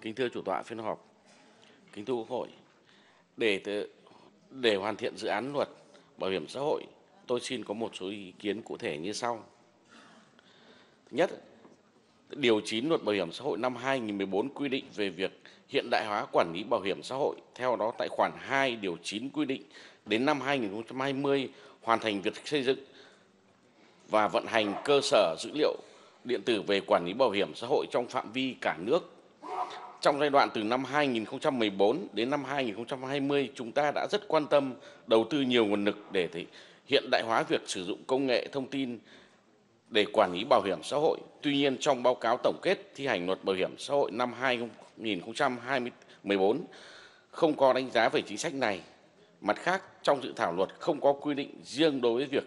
Kính thưa chủ tọa phiên họp, kính thưa Quốc hội, để để hoàn thiện dự án luật bảo hiểm xã hội, tôi xin có một số ý kiến cụ thể như sau. Thứ nhất, điều 9 luật bảo hiểm xã hội năm 2014 quy định về việc hiện đại hóa quản lý bảo hiểm xã hội. Theo đó tại khoản 2 điều 9 quy định đến năm 2020 hoàn thành việc xây dựng và vận hành cơ sở dữ liệu điện tử về quản lý bảo hiểm xã hội trong phạm vi cả nước. Trong giai đoạn từ năm 2014 đến năm 2020, chúng ta đã rất quan tâm đầu tư nhiều nguồn lực để hiện đại hóa việc sử dụng công nghệ thông tin để quản lý bảo hiểm xã hội. Tuy nhiên, trong báo cáo tổng kết thi hành luật bảo hiểm xã hội năm 2014 không có đánh giá về chính sách này. Mặt khác, trong dự thảo luật không có quy định riêng đối với việc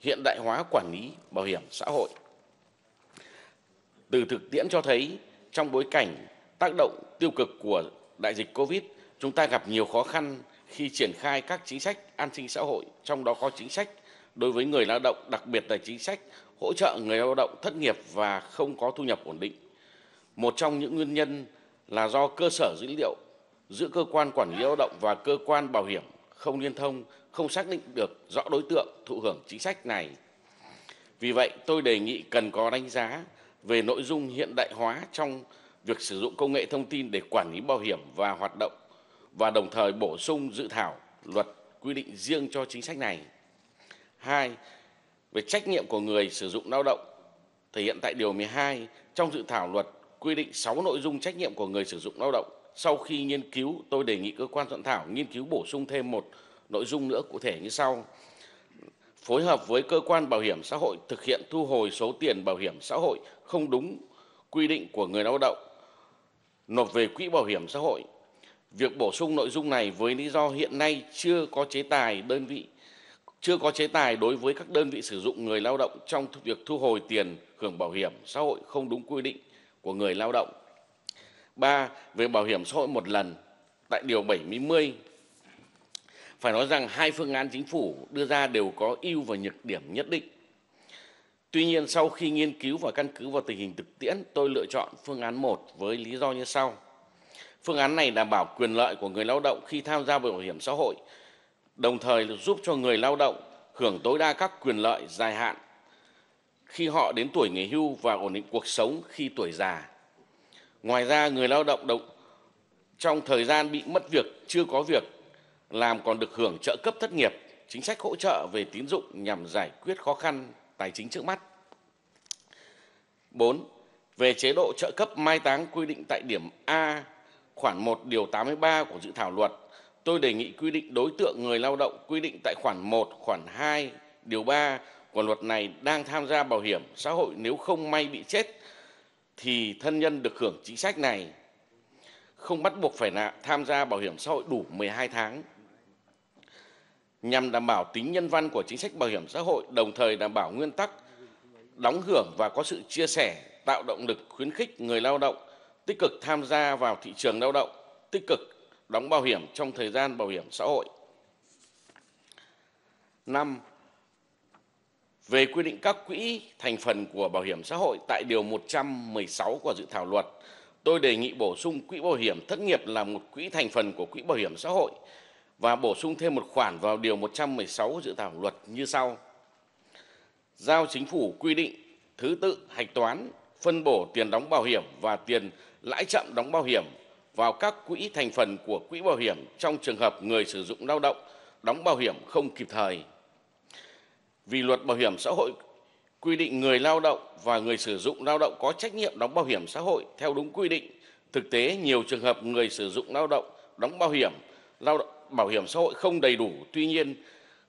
hiện đại hóa quản lý bảo hiểm xã hội từ thực tiễn cho thấy trong bối cảnh tác động tiêu cực của đại dịch Covid, chúng ta gặp nhiều khó khăn khi triển khai các chính sách an sinh xã hội, trong đó có chính sách đối với người lao động, đặc biệt là chính sách hỗ trợ người lao động thất nghiệp và không có thu nhập ổn định. Một trong những nguyên nhân là do cơ sở dữ liệu giữa cơ quan quản lý lao động và cơ quan bảo hiểm không liên thông, không xác định được rõ đối tượng thụ hưởng chính sách này. Vì vậy, tôi đề nghị cần có đánh giá về nội dung hiện đại hóa trong việc sử dụng công nghệ thông tin để quản lý bảo hiểm và hoạt động và đồng thời bổ sung dự thảo luật quy định riêng cho chính sách này. Hai, về trách nhiệm của người sử dụng lao động thể hiện tại điều 12 trong dự thảo luật quy định 6 nội dung trách nhiệm của người sử dụng lao động. Sau khi nghiên cứu, tôi đề nghị cơ quan soạn thảo nghiên cứu bổ sung thêm một nội dung nữa cụ thể như sau phối hợp với cơ quan bảo hiểm xã hội thực hiện thu hồi số tiền bảo hiểm xã hội không đúng quy định của người lao động nộp về quỹ bảo hiểm xã hội. Việc bổ sung nội dung này với lý do hiện nay chưa có chế tài đơn vị chưa có chế tài đối với các đơn vị sử dụng người lao động trong việc thu hồi tiền hưởng bảo hiểm xã hội không đúng quy định của người lao động. 3. Về bảo hiểm xã hội một lần tại điều 70 phải nói rằng hai phương án chính phủ đưa ra đều có ưu và nhược điểm nhất định. Tuy nhiên sau khi nghiên cứu và căn cứ vào tình hình thực tiễn, tôi lựa chọn phương án 1 với lý do như sau. Phương án này đảm bảo quyền lợi của người lao động khi tham gia bảo hiểm xã hội, đồng thời giúp cho người lao động hưởng tối đa các quyền lợi dài hạn khi họ đến tuổi nghỉ hưu và ổn định cuộc sống khi tuổi già. Ngoài ra, người lao động động trong thời gian bị mất việc, chưa có việc làm còn được hưởng trợ cấp thất nghiệp, chính sách hỗ trợ về tín dụng nhằm giải quyết khó khăn tài chính trước mắt. 4. Về chế độ trợ cấp mai táng quy định tại điểm A khoản 1 điều 83 của dự thảo luật, tôi đề nghị quy định đối tượng người lao động quy định tại khoản 1, khoản 2, điều 3 của luật này đang tham gia bảo hiểm xã hội nếu không may bị chết thì thân nhân được hưởng chính sách này không bắt buộc phải là tham gia bảo hiểm xã hội đủ 12 tháng nhằm đảm bảo tính nhân văn của chính sách bảo hiểm xã hội, đồng thời đảm bảo nguyên tắc đóng hưởng và có sự chia sẻ, tạo động lực khuyến khích người lao động tích cực tham gia vào thị trường lao động, tích cực đóng bảo hiểm trong thời gian bảo hiểm xã hội. 5. Về quy định các quỹ thành phần của bảo hiểm xã hội tại điều 116 của dự thảo luật, tôi đề nghị bổ sung quỹ bảo hiểm thất nghiệp là một quỹ thành phần của quỹ bảo hiểm xã hội và bổ sung thêm một khoản vào Điều 116 dự thảo luật như sau. Giao chính phủ quy định thứ tự hạch toán, phân bổ tiền đóng bảo hiểm và tiền lãi chậm đóng bảo hiểm vào các quỹ thành phần của quỹ bảo hiểm trong trường hợp người sử dụng lao động đóng bảo hiểm không kịp thời. Vì luật bảo hiểm xã hội quy định người lao động và người sử dụng lao động có trách nhiệm đóng bảo hiểm xã hội theo đúng quy định. Thực tế, nhiều trường hợp người sử dụng lao động đóng bảo hiểm lao động bảo hiểm xã hội không đầy đủ, tuy nhiên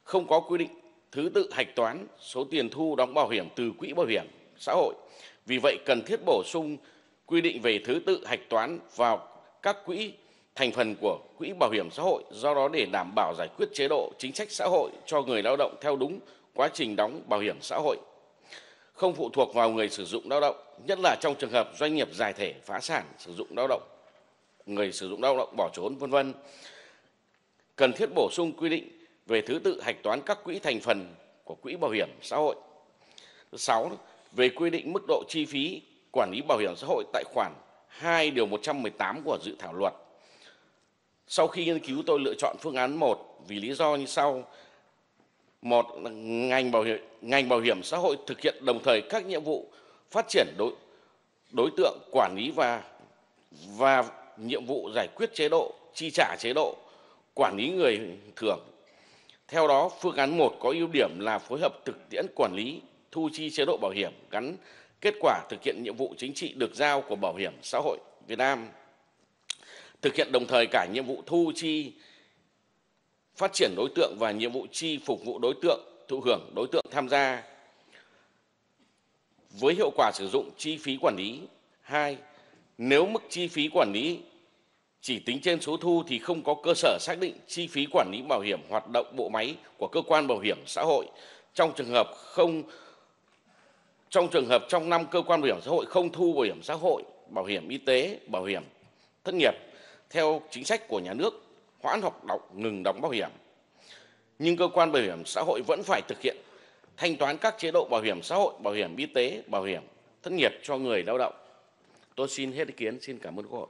không có quy định thứ tự hạch toán số tiền thu đóng bảo hiểm từ quỹ bảo hiểm xã hội. Vì vậy cần thiết bổ sung quy định về thứ tự hạch toán vào các quỹ thành phần của quỹ bảo hiểm xã hội, do đó để đảm bảo giải quyết chế độ chính sách xã hội cho người lao động theo đúng quá trình đóng bảo hiểm xã hội không phụ thuộc vào người sử dụng lao động, nhất là trong trường hợp doanh nghiệp giải thể, phá sản, sử dụng lao động, người sử dụng lao động bỏ trốn vân vân cần thiết bổ sung quy định về thứ tự hạch toán các quỹ thành phần của quỹ bảo hiểm xã hội. Thứ 6 về quy định mức độ chi phí quản lý bảo hiểm xã hội tại khoản 2 điều 118 của dự thảo luật. Sau khi nghiên cứu tôi lựa chọn phương án 1 vì lý do như sau. Một ngành bảo hiểm ngành bảo hiểm xã hội thực hiện đồng thời các nhiệm vụ phát triển đối đối tượng quản lý và và nhiệm vụ giải quyết chế độ, chi trả chế độ quản lý người hưởng. Theo đó, phương án 1 có ưu điểm là phối hợp thực tiễn quản lý thu chi chế độ bảo hiểm gắn kết quả thực hiện nhiệm vụ chính trị được giao của Bảo hiểm xã hội Việt Nam. Thực hiện đồng thời cả nhiệm vụ thu chi phát triển đối tượng và nhiệm vụ chi phục vụ đối tượng thụ hưởng đối tượng tham gia với hiệu quả sử dụng chi phí quản lý. Hai, Nếu mức chi phí quản lý chỉ tính trên số thu thì không có cơ sở xác định chi phí quản lý bảo hiểm hoạt động bộ máy của cơ quan bảo hiểm xã hội trong trường hợp không trong trường hợp trong năm cơ quan bảo hiểm xã hội không thu bảo hiểm xã hội, bảo hiểm y tế, bảo hiểm thất nghiệp theo chính sách của nhà nước hoãn hoặc đọc ngừng đóng bảo hiểm. Nhưng cơ quan bảo hiểm xã hội vẫn phải thực hiện thanh toán các chế độ bảo hiểm xã hội, bảo hiểm y tế, bảo hiểm thất nghiệp cho người lao động. Tôi xin hết ý kiến, xin cảm ơn Quốc hội.